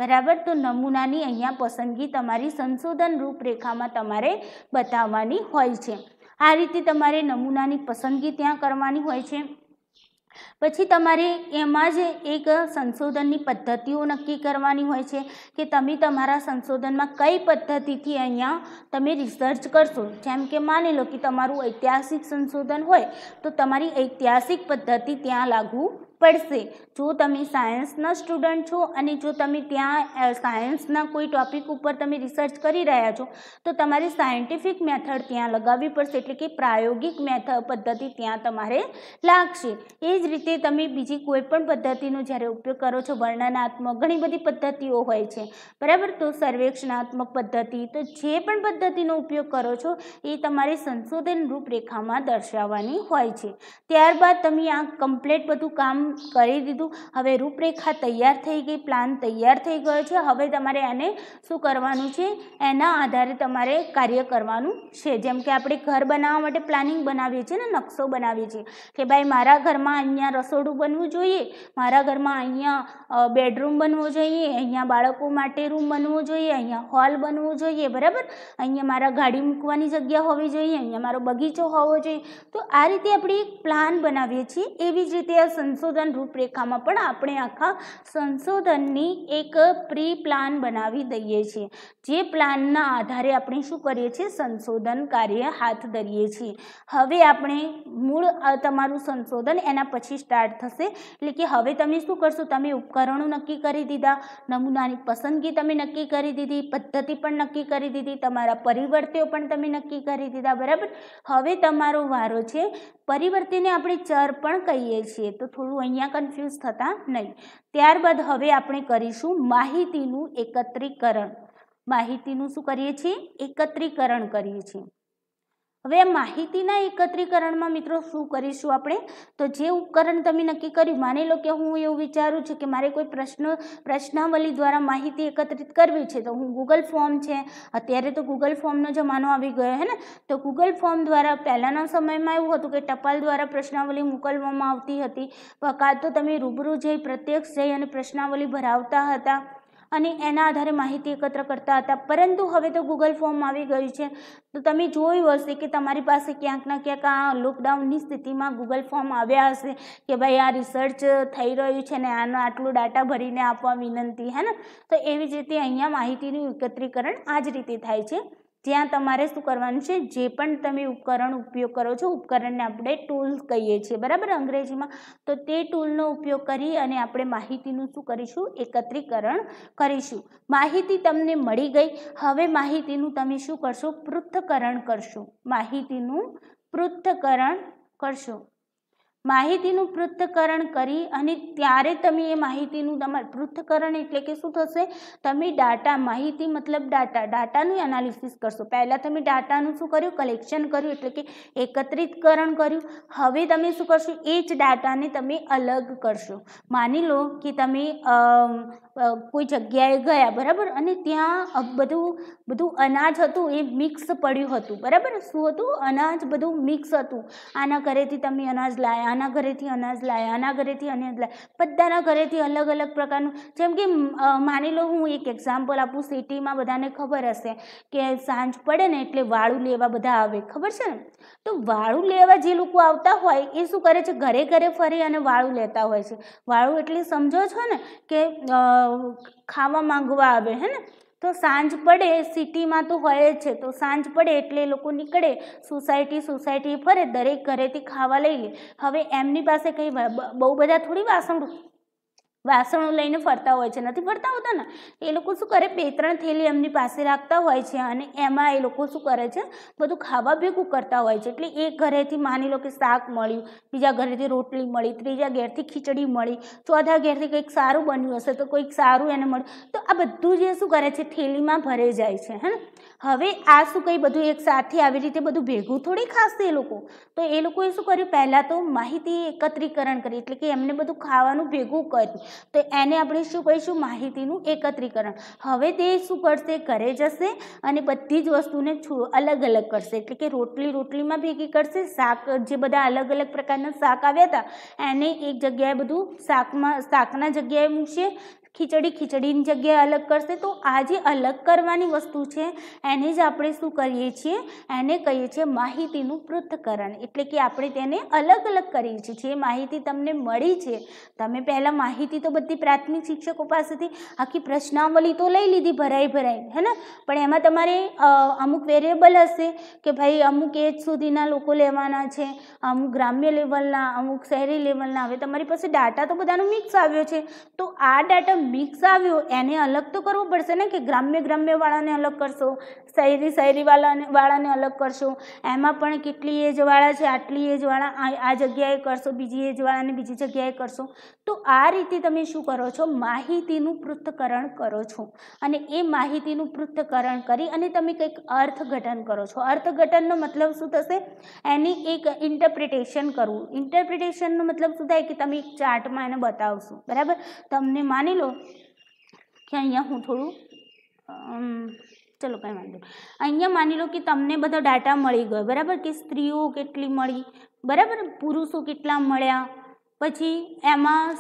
બરાબર તો નમૂનાની અહીંયા પસંદગી તમારી સંશોધન રૂપરેખામાં તમારે બતાવવાની હોય છે આ રીતે તમારે નમૂનાની પસંદગી ત્યાં કરવાની હોય છે પછી તમારે એમાં જ એક સંશોધનની પદ્ધતિઓ નક્કી કરવાની હોય છે કે તમે તમારા સંશોધનમાં કઈ પદ્ધતિથી અહીંયા તમે રિસર્ચ કરશો જેમ કે માની લો કે તમારું ઐતિહાસિક સંશોધન હોય તો તમારી ઐતિહાસિક પદ્ધતિ ત્યાં લાગુ પડશે જો તમે સાયન્સના સ્ટુડન્ટ છો અને જો તમે ત્યાં સાયન્સના કોઈ ટોપિક ઉપર તમે રિસર્ચ કરી રહ્યા છો તો તમારે સાયન્ટિફિક મેથડ ત્યાં લગાવવી પડશે એટલે કે પ્રાયોગિક મેથડ પદ્ધતિ ત્યાં તમારે લાગશે એ જ રીતે તમે બીજી કોઈ પણ પદ્ધતિનો જ્યારે ઉપયોગ કરો છો વર્ણનાત્મક ઘણી બધી પદ્ધતિઓ હોય છે બરાબર તો સર્વેક્ષણાત્મક પદ્ધતિ તો જે પણ પદ્ધતિનો ઉપયોગ કરો છો એ તમારે સંશોધન રૂપરેખામાં દર્શાવવાની હોય છે ત્યારબાદ તમે આ કમ્પ્લેટ બધું કામ કરી દીધું લીધું હવે રૂપરેખા તૈયાર થઈ ગઈ પ્લાન તૈયાર થઈ ગયો છે હવે તમારે એને શું કરવાનું છે એના આધારે તમારે કાર્ય કરવાનું છે જેમ કે આપણે ઘર બનાવવા માટે પ્લાનિંગ બનાવીએ છીએ ને નકશો બનાવીએ છીએ કે ભાઈ મારા ઘરમાં અહીંયા રસોડું બનવું જોઈએ મારા ઘરમાં અહીંયા બેડરૂમ બનવું જોઈએ અહીંયા બાળકો માટે રૂમ બનવો જોઈએ અહીંયા હોલ બનવો જોઈએ બરાબર અહીંયા મારા ગાડી મૂકવાની જગ્યા હોવી જોઈએ અહીંયા મારો બગીચો હોવો જોઈએ તો આ રીતે આપણે એક પ્લાન બનાવીએ છીએ એવી જ રીતે આ સંશોધન રૂપરેખામાં શાળામાં પણ આપણે આખા સંશોધનની એક પ્રી પ્લાન બનાવી દઈએ છીએ જે પ્લાનના આધારે આપણે શું કરીએ છીએ સંશોધન કાર્ય હાથ ધરીએ છીએ હવે આપણે મૂળ તમારું સંશોધન એના પછી સ્ટાર્ટ થશે એટલે કે હવે તમે શું કરશો તમે ઉપકરણો નક્કી કરી દીધા નમૂનાની પસંદગી તમે નક્કી કરી દીધી પદ્ધતિ પણ નક્કી કરી દીધી તમારા પરિવર્તિઓ પણ તમે નક્કી કરી દીધા બરાબર હવે તમારો વારો છે પરિવર્તિને આપણે ચર પણ કહીએ છીએ તો થોડું અહીંયા કન્ફ્યુઝ થતા નહીં ત્યારબાદ હવે આપણે કરીશું માહિતીનું એકત્રીકરણ માહિતીનું શું કરીએ છીએ એકત્રીકરણ કરીએ છીએ હવે આ માહિતીના એકત્રીકરણમાં મિત્રો શું કરીશું આપણે તો જે ઉપકરણ તમે નક્કી કર્યું માની લો કે હું એવું વિચારું છું કે મારે કોઈ પ્રશ્ન પ્રશ્નાવલી દ્વારા માહિતી એકત્રિત કરવી છે તો હું ગૂગલ ફોર્મ છે અત્યારે તો ગૂગલ ફોર્મનો જમાનો આવી ગયો હે ને તો ગૂગલ ફોર્મ દ્વારા પહેલાંના સમયમાં એવું હતું કે ટપાલ દ્વારા પ્રશ્નાવલી મોકલવામાં આવતી હતી કાં તો તમે રૂબરૂ જઈ પ્રત્યક્ષ જઈ અને પ્રશ્નાવલી ભરાવતા હતા અને એના આધારે માહિતી એકત્ર કરતા હતા પરંતુ હવે તો ગૂગલ ફોર્મ આવી ગયું છે તો તમે જોયું હશે કે તમારી પાસે ક્યાંક ના ક્યાંક આ લોકડાઉનની સ્થિતિમાં ગૂગલ ફોર્મ આવ્યા હશે કે ભાઈ આ રિસર્ચ થઈ રહ્યું છે ને આનો આટલું ડાટા ભરીને આપવા વિનંતી હે ને તો એવી જ રીતે અહીંયા માહિતીનું એકત્રીકરણ આ જ રીતે થાય છે ત્યાં તમારે શું કરવાનું છે જે પણ તમે ઉપકરણ ઉપયોગ કરો છો ઉપકરણને આપણે ટૂલ કહીએ છીએ બરાબર અંગ્રેજીમાં તો તે ટૂલનો ઉપયોગ કરી અને આપણે માહિતીનું શું કરીશું એકત્રીકરણ કરીશું માહિતી તમને મળી ગઈ હવે માહિતીનું તમે શું કરશો પૃથ્થકરણ કરશો માહિતીનું પૃથ્થકરણ કરશો માહિતીનું પૃથ્થકરણ કરી અને ત્યારે તમે એ માહિતીનું તમારે પૃથ્થકરણ એટલે કે શું થશે તમે ડાટા માહિતી મતલબ ડાટા ડાટાનું એનાલિસિસ કરશો પહેલાં તમે ડાટાનું શું કર્યું કલેક્શન કર્યું એટલે કે એકત્રિતકરણ કર્યું હવે તમે શું કરશો એ જ ડાટાને તમે અલગ કરશો માની લો કે તમે કોઈ જગ્યાએ ગયા બરાબર અને ત્યાં બધું બધું અનાજ હતું એ મિક્સ પડ્યું હતું બરાબર શું હતું અનાજ બધું મિક્સ હતું આના ઘરેથી તમે અનાજ લાયા આના ઘરેથી અનાજ લાય આના ઘરેથી અનાજ લાય બધાના ઘરેથી અલગ અલગ પ્રકારનું જેમ કે માની લો હું એક એક્ઝામ્પલ આપું સિટીમાં બધાને ખબર હશે કે સાંજ પડે ને એટલે વાળું લેવા બધા આવે ખબર છે ને તો વાળું લેવા જે લોકો આવતા હોય એ શું કરે છે ઘરે ઘરે ફરી અને વાળું લેતા હોય છે વાળું એટલે સમજો છો ને કે ખાવા માંગવા આવે હે ને તો સાંજ પડે સિટીમાં તો હોય જ છે તો સાંજ પડે એટલે એ લોકો નીકળે સોસાયટી સોસાયટી ફરે દરેક ઘરેથી ખાવા લઈ લે હવે એમની પાસે કંઈ બહુ બધા થોડી વાસણ વાસણો લઈને ફરતા હોય છે નથી ફરતા હોતા ને એ લોકો શું કરે બે ત્રણ થેલી એમની પાસે રાખતા હોય છે અને એમાં એ લોકો શું કરે છે બધું ખાવા ભેગું કરતા હોય છે એટલે એક ઘરેથી માની લો કે શાક મળ્યું બીજા ઘરેથી રોટલી મળી ત્રીજા ઘેરથી ખીચડી મળી ચોથા ઘેરથી કંઈક સારું બન્યું હશે તો કોઈક સારું એને મળ્યું તો આ બધું જે શું કરે છે થેલીમાં ભરે જાય છે હે ને હવે આ શું કંઈ બધું એક સાથે આવી રીતે બધું ભેગું થોડી ખાશે એ લોકો તો એ લોકોએ શું કર્યું પહેલાં તો માહિતી એકત્રીકરણ કરી એટલે કે એમને બધું ખાવાનું ભેગું કર્યું તો એને આપણે શું કહીશું માહિતીનું એકત્રીકરણ હવે તે શું કરશે ઘરે જશે અને બધી જ વસ્તુને અલગ અલગ કરશે એટલે કે રોટલી રોટલીમાં ભેગી કરશે શાક જે બધા અલગ અલગ પ્રકારના શાક આવ્યા હતા એને એક જગ્યાએ બધું શાકમાં શાકના જગ્યાએ મૂકશે ખીચડી ખીચડીની જગ્યાએ અલગ કરશે તો આ જે અલગ કરવાની વસ્તુ છે એને જ આપણે શું કરીએ છીએ એને કહીએ છીએ માહિતીનું પૃથ્થકરણ એટલે કે આપણે તેને અલગ અલગ કરીએ છીએ જે માહિતી તમને મળી છે તમે પહેલાં માહિતી તો બધી પ્રાથમિક શિક્ષકો પાસેથી આખી પ્રશ્નાવલી તો લઈ લીધી ભરાઈ ભરાઈ હે ને પણ એમાં તમારે અમુક વેરિયેબલ હશે કે ભાઈ અમુક એજ સુધીના લોકો લેવાના છે અમુક ગ્રામ્ય લેવલના અમુક શહેરી લેવલના હવે તમારી પાસે ડાટા તો બધાનો મિક્સ આવ્યો છે તો આ ડાટા બિક્સ આવ્યો એને અલગ તો કરવું પડશે ને કે ગ્રામ્ય ગ્રામ્યવાળાને અલગ કરશો શહેરી શહેરીવાળાને વાળાને અલગ કરશો એમાં પણ કેટલી એજવાળા છે આટલી એજવાળા આ જગ્યાએ કરશો બીજી એજવાળાને બીજી જગ્યાએ કરશો તો આ રીતે તમે શું કરો છો માહિતીનું પૃથ્થકરણ કરો છો અને એ માહિતીનું પૃથ્થકરણ કરી અને તમે કંઈક અર્થઘટન કરો છો અર્થઘટનનો મતલબ શું થશે એની એક ઇન્ટરપ્રિટેશન કરવું ઇન્ટરપ્રિટેશનનો મતલબ શું થાય કે તમે એક ચાર્ટમાં એને બતાવશો બરાબર તમને માની લો કે અહીંયા હું થોડું ચલો કાંઈ વાંધો અહીંયા માની લો કે તમને બધો ડાટા મળી ગયો બરાબર કે સ્ત્રીઓ કેટલી મળી બરાબર પુરુષો કેટલા મળ્યા પછી એમાં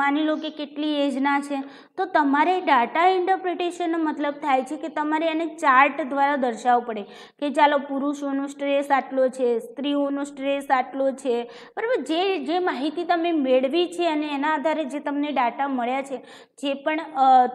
માની લો કે કેટલી એજના છે તો તમારે ડાટા ઇન્ટરપ્રિટેશનનો મતલબ થાય છે કે તમારે એને ચાર્ટ દ્વારા દર્શાવવું પડે કે ચાલો પુરુષોનો સ્ટ્રેસ આટલો છે સ્ત્રીઓનો સ્ટ્રેસ આટલો છે બરાબર જે જે માહિતી તમે મેળવી છે અને એના આધારે જે તમને ડાટા મળ્યા છે જે પણ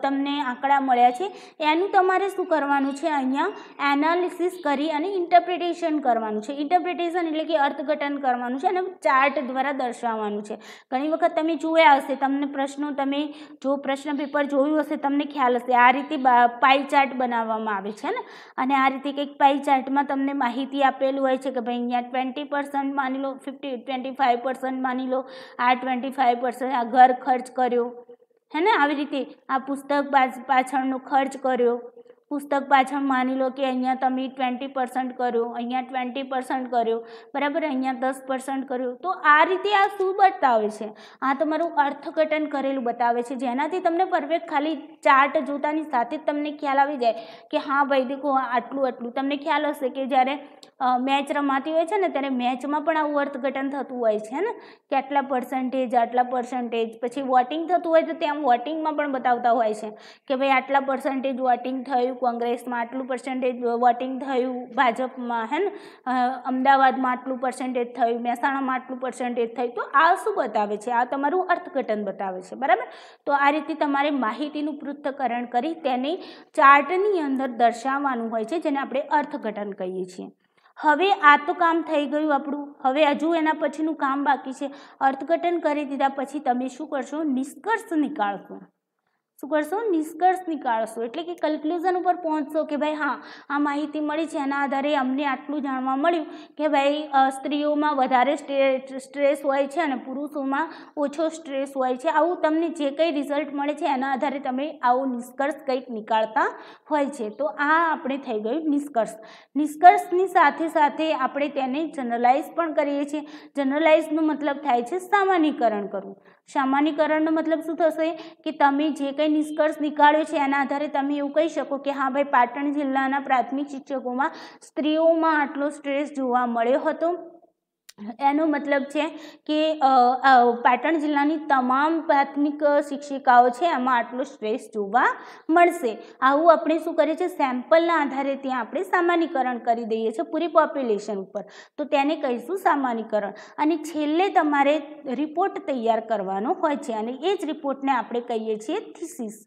તમને આંકડા મળ્યા છે એનું તમારે શું કરવાનું છે અહીંયા એનાલિસિસ કરી અને ઇન્ટરપ્રિટેશન કરવાનું છે ઇન્ટરપ્રિટેશન એટલે કે અર્થઘટન કરવાનું છે અને ચાર્ટ દ્વારા દર્શાવવાનું છે છે ઘણી વખત તમે જોયા હશે તમને પ્રશ્નો તમે જો પ્રશ્ન પેપર જોયું હશે તમને ખ્યાલ હશે આ રીતે પાઈ ચાર્ટ બનાવવામાં આવે છે ને અને આ રીતે કંઈક પાઈ ચાર્ટમાં તમને માહિતી આપેલું હોય છે કે ભાઈ અહીંયા ટ્વેન્ટી પર્સન્ટ માની લો ફિફ્ટી ટ્વેન્ટી ફાઇવ પર્સન્ટ માની લો આ ટ્વેન્ટી ફાઇવ પર્સન્ટ આ ઘર ખર્ચ કર્યો હે ને આવી રીતે આ પુસ્તક પાછળનો ખર્ચ કર્યો પુસ્તક પાછળ માની લો કે અહીંયા તમે ટ્વેન્ટી પર્સન્ટ કર્યો અહીંયા ટ્વેન્ટી પર્સન્ટ કર્યો બરાબર અહીંયા દસ પર્સન્ટ કર્યું તો આ રીતે આ શું બતાવે છે આ તમારું અર્થઘટન કરેલું બતાવે છે જેનાથી તમને પરફેક્ટ ખાલી ચાર્ટ જોતાની સાથે જ તમને ખ્યાલ આવી જાય કે હા ભાઈ દેખો આટલું આટલું તમને ખ્યાલ હશે કે જ્યારે મેચ રમાતી હોય છે ને ત્યારે મેચમાં પણ આવું અર્થઘટન થતું હોય છે ને કે આટલા પર્સન્ટેજ આટલા પર્સન્ટેજ પછી વોટિંગ થતું હોય તો ત્યાં વોટિંગમાં પણ બતાવતા હોય છે કે ભાઈ આટલા પર્સન્ટેજ વોટિંગ થયું કોંગ્રેસમાં આટલું પર્સન્ટેજ વોટિંગ થયું ભાજપમાં હે ને અમદાવાદમાં આટલું પર્સન્ટેજ થયું મહેસાણામાં આટલું પર્સન્ટેજ થયું તો આ શું બતાવે છે આ તમારું અર્થઘટન બતાવે છે બરાબર તો આ રીતે તમારે માહિતીનું પૃથ્થકરણ કરી તેને ચાર્ટની અંદર દર્શાવવાનું હોય છે જેને આપણે અર્થઘટન કહીએ છીએ હવે આ તો કામ થઈ ગયું આપણું હવે હજુ એના પછીનું કામ બાકી છે અર્થઘટન કરી દીધા પછી તમે શું કરશો નિષ્કર્ષ નીકાળશો શું કરશો નિષ્કર્ષ નીકાળશો એટલે કે કન્ક્લુઝન ઉપર પહોંચશો કે ભાઈ હા આ માહિતી મળી છે એના આધારે અમને આટલું જાણવા મળ્યું કે ભાઈ સ્ત્રીઓમાં વધારે સ્ટ્રેસ હોય છે અને પુરુષોમાં ઓછો સ્ટ્રેસ હોય છે આવું તમને જે કંઈ રિઝલ્ટ મળે છે એના આધારે તમે આવો નિષ્કર્ષ કંઈક નીકાળતા હોય છે તો આ આપણે થઈ ગયું નિષ્કર્ષ નિષ્કર્ષની સાથે સાથે આપણે તેને જનરલાઇઝ પણ કરીએ છીએ જનરલાઇઝનો મતલબ થાય છે સામાન્યકરણ કરવું સામાન્યકરણનો મતલબ શું થશે કે તમે જે કંઈ નિષ્કર્ષ નીકાળ્યો છે એના આધારે તમે એવું કહી શકો કે હા ભાઈ પાટણ જિલ્લાના પ્રાથમિક શિક્ષકોમાં સ્ત્રીઓમાં આટલો સ્ટ્રેસ જોવા મળ્યો હતો એનો મતલબ છે કે પાટણ જિલ્લાની તમામ પ્રાથમિક શિક્ષિકાઓ છે એમાં આટલો સ્ટ્રેસ જોવા મળશે આવું આપણે શું કરીએ છીએ સેમ્પલના આધારે ત્યાં આપણે સામાન્યકરણ કરી દઈએ છીએ પૂરી પોપ્યુલેશન ઉપર તો તેને કહીશું સામાન્યકરણ અને છેલ્લે તમારે રિપોર્ટ તૈયાર કરવાનો હોય છે અને એ જ રિપોર્ટને આપણે કહીએ છીએ થિસિસ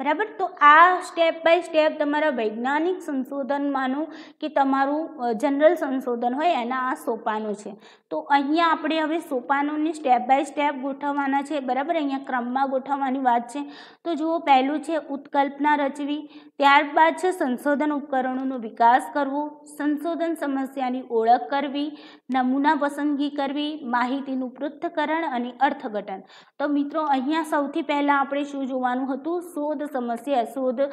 બરાબર તો આ સ્ટેપ બાય સ્ટેપ તમારા વૈજ્ઞાનિક સંશોધનમાંનું કે તમારું જનરલ સંશોધન હોય એના આ સોપાનું છે તો અહીંયા આપણે હવે સોપાનોને સ્ટેપ બાય સ્ટેપ ગોઠવવાના છે બરાબર અહીંયા ક્રમમાં ગોઠવવાની વાત છે તો જુઓ પહેલું છે ઉત્કલ્પના રચવી ત્યારબાદ છે સંશોધન ઉપકરણોનો વિકાસ કરવો સંશોધન સમસ્યાની ઓળખ કરવી નમૂના પસંદગી કરવી માહિતીનું પૃથ્થકરણ અને અર્થઘટન તો મિત્રો અહીંયા સૌથી પહેલાં આપણે શું જોવાનું હતું શોધ સમસ્યા શોધ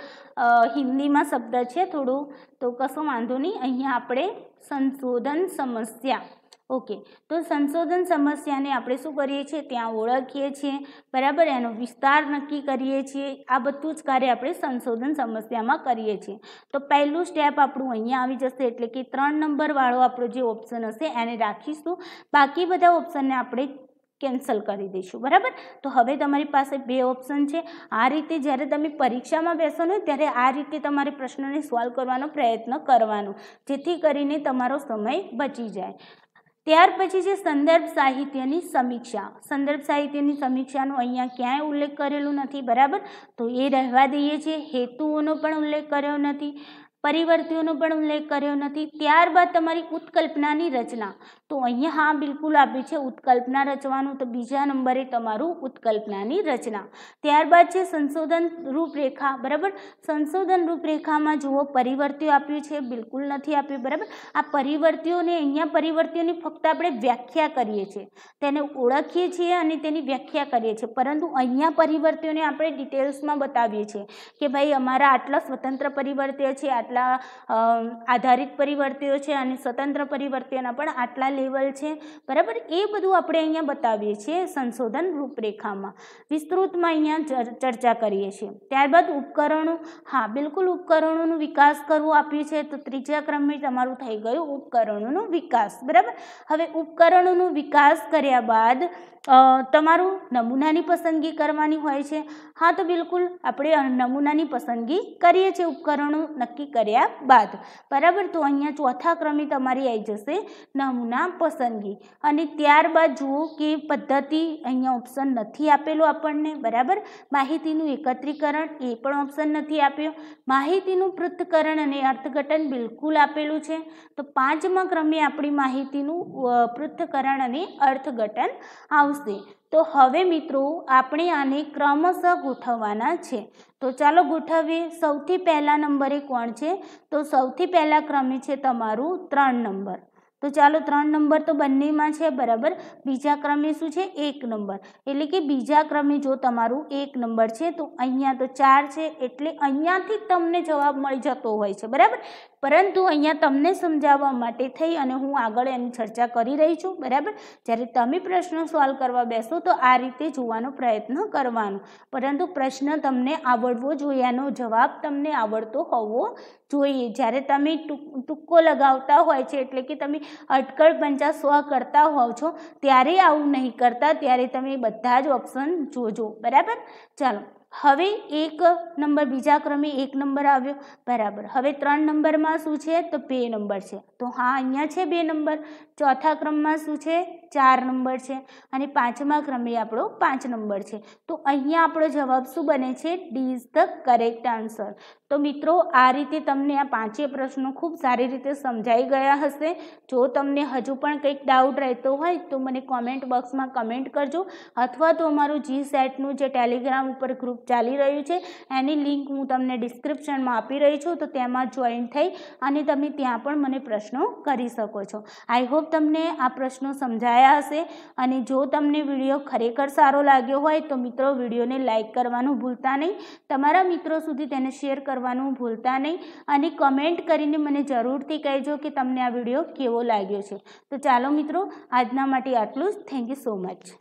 હિન્દીમાં શબ્દ છે થોડું તો કશો વાંધો નહીં અહીંયા આપણે સંશોધન સમસ્યા ઓકે તો સંશોધન સમસ્યાને આપણે શું કરીએ છીએ ત્યાં ઓળખીએ છીએ બરાબર એનો વિસ્તાર નક્કી કરીએ છીએ આ બધું જ કાર્ય આપણે સંશોધન સમસ્યામાં કરીએ છીએ તો પહેલું સ્ટેપ આપણું અહીંયા આવી જશે એટલે કે ત્રણ નંબરવાળો આપણો જે ઓપ્શન હશે એને રાખીશું બાકી બધા ઓપ્શનને આપણે કેન્સલ કરી દઈશું બરાબર તો હવે તમારી પાસે બે ઓપ્શન છે આ રીતે જ્યારે તમે પરીક્ષામાં બેસો ને ત્યારે આ રીતે તમારે પ્રશ્નને સોલ્વ કરવાનો પ્રયત્ન કરવાનો જેથી કરીને તમારો સમય બચી જાય ત્યાર પછી છે સંદર્ભ સાહિત્યની સમીક્ષા સંદર્ભ સાહિત્યની સમીક્ષાનો અહીંયા ક્યાંય ઉલ્લેખ કરેલો નથી બરાબર તો એ રહેવા દઈએ છીએ હેતુઓનો પણ ઉલ્લેખ કર્યો નથી પરિવર્તીઓનો પણ ઉલ્લેખ કર્યો નથી ત્યારબાદ તમારી ઉત્કલ્પનાની રચના તો અહીંયા હા બિલકુલ આપ્યું છે ઉત્કલ્પના રચવાનું તો બીજા નંબરે તમારું ઉત્કલ્પનાની રચના ત્યારબાદ છે સંશોધન રૂપરેખા બરાબર સંશોધન રૂપરેખામાં જુઓ પરિવર્તીઓ આપ્યું છે બિલકુલ નથી આપ્યું બરાબર આ પરિવર્તિઓને અહીંયા પરિવર્તિઓની ફક્ત આપણે વ્યાખ્યા કરીએ છીએ તેને ઓળખીએ છીએ અને તેની વ્યાખ્યા કરીએ છીએ પરંતુ અહીંયા પરિવર્તીઓને આપણે ડિટેલ્સમાં બતાવીએ છીએ કે ભાઈ અમારા આટલા સ્વતંત્ર પરિવર્તીય છે આટલા આપણા આધારિત પરિવર્તીઓ છે અને સ્વતંત્ર પરિવર્તીઓના પણ આટલા લેવલ છે બરાબર એ બધું આપણે અહીંયા બતાવીએ છીએ સંશોધન રૂપરેખામાં વિસ્તૃતમાં અહીંયા ચર્ચા કરીએ છીએ ત્યારબાદ ઉપકરણો હા બિલકુલ ઉપકરણોનો વિકાસ કરવો આપ્યું છે તો ત્રીજા ક્રમે તમારું થઈ ગયું ઉપકરણોનો વિકાસ બરાબર હવે ઉપકરણોનો વિકાસ કર્યા બાદ તમારું નમૂનાની પસંદગી કરવાની હોય છે હા તો બિલકુલ આપણે નમૂનાની પસંદગી કરીએ છીએ ઉપકરણો નક્કી કર્યા બાદ બરાબર તો અહીંયા ચોથા ક્રમે તમારી આવી જશે નમૂના પસંદગી અને ત્યારબાદ જુઓ કે પદ્ધતિ અહીંયા ઓપ્શન નથી આપેલો આપણને બરાબર માહિતીનું એકત્રીકરણ એ પણ ઓપ્શન નથી આપ્યો માહિતીનું પૃથ્થકરણ અને અર્થઘટન બિલકુલ આપેલું છે તો પાંચમા ક્રમે આપણી માહિતીનું પૃથ્થકરણ અને અર્થઘટન આવશે આવશે તો હવે મિત્રો આપણે આને ક્રમશઃ ગોઠવવાના છે તો ચાલો ગોઠવીએ સૌથી પહેલા નંબરે કોણ છે તો સૌથી પહેલા ક્રમે છે તમારું ત્રણ નંબર તો ચાલો ત્રણ નંબર તો બંનેમાં છે બરાબર બીજા ક્રમે શું છે એક નંબર એટલે કે બીજા ક્રમે જો તમારું એક નંબર છે તો અહીંયા તો ચાર છે એટલે અહીંયાથી તમને જવાબ મળી જતો હોય છે બરાબર પરંતુ અહીંયા તમને સમજાવવા માટે થઈ અને હું આગળ એની ચર્ચા કરી રહી છું બરાબર જ્યારે તમે પ્રશ્ન સોલ્વ કરવા બેસો તો આ રીતે જોવાનો પ્રયત્ન કરવાનો પરંતુ પ્રશ્ન તમને આવડવો જોઈએ એનો જવાબ તમને આવડતો હોવો જોઈએ જ્યારે તમે ટૂંકો લગાવતા હોય છે એટલે કે તમે અટકળ પંચા સ્વ કરતા હોવ છો ત્યારે આવું નહીં કરતા ત્યારે તમે બધા જ ઓપ્શન જોજો બરાબર ચાલો હવે એક નંબર બીજા ક્રમે એક નંબર આવ્યો બરાબર હવે ત્રણ નંબરમાં શું છે તો બે નંબર છે તો હા અહીંયા છે બે નંબર ચોથા ક્રમમાં શું છે ચાર નંબર છે અને પાંચમા ક્રમે આપણો પાંચ નંબર છે તો અહીંયા આપણો જવાબ શું બને છે D is the correct answer તો મિત્રો આ રીતે તમને આ પાંચે પ્રશ્નો ખૂબ સારી રીતે સમજાઈ ગયા હશે જો તમને હજુ પણ કંઈક ડાઉટ રહેતો હોય તો મને કોમેન્ટ બોક્સમાં કમેન્ટ કરજો અથવા તો અમારું જી સેટનું જે ટેલિગ્રામ ઉપર ગ્રુપ ચાલી રહ્યું છે એની લિંક હું તમને ડિસ્ક્રિપ્શનમાં આપી રહી છું તો તેમાં જોઈન થઈ અને તમે ત્યાં પણ મને પ્રશ્નો કરી શકો છો આઈ હોપ તમને આ પ્રશ્નો સમજાય જોડાયા હશે અને જો તમને વિડીયો ખરેખર સારો લાગ્યો હોય તો મિત્રો વિડીયોને લાઇક કરવાનું ભૂલતા નહીં તમારા મિત્રો સુધી તેને શેર કરવાનું ભૂલતા નહીં અને કમેન્ટ કરીને મને જરૂરથી કહેજો કે તમને આ વિડીયો કેવો લાગ્યો છે તો ચાલો મિત્રો આજના માટે આટલું જ થેન્ક યુ સો મચ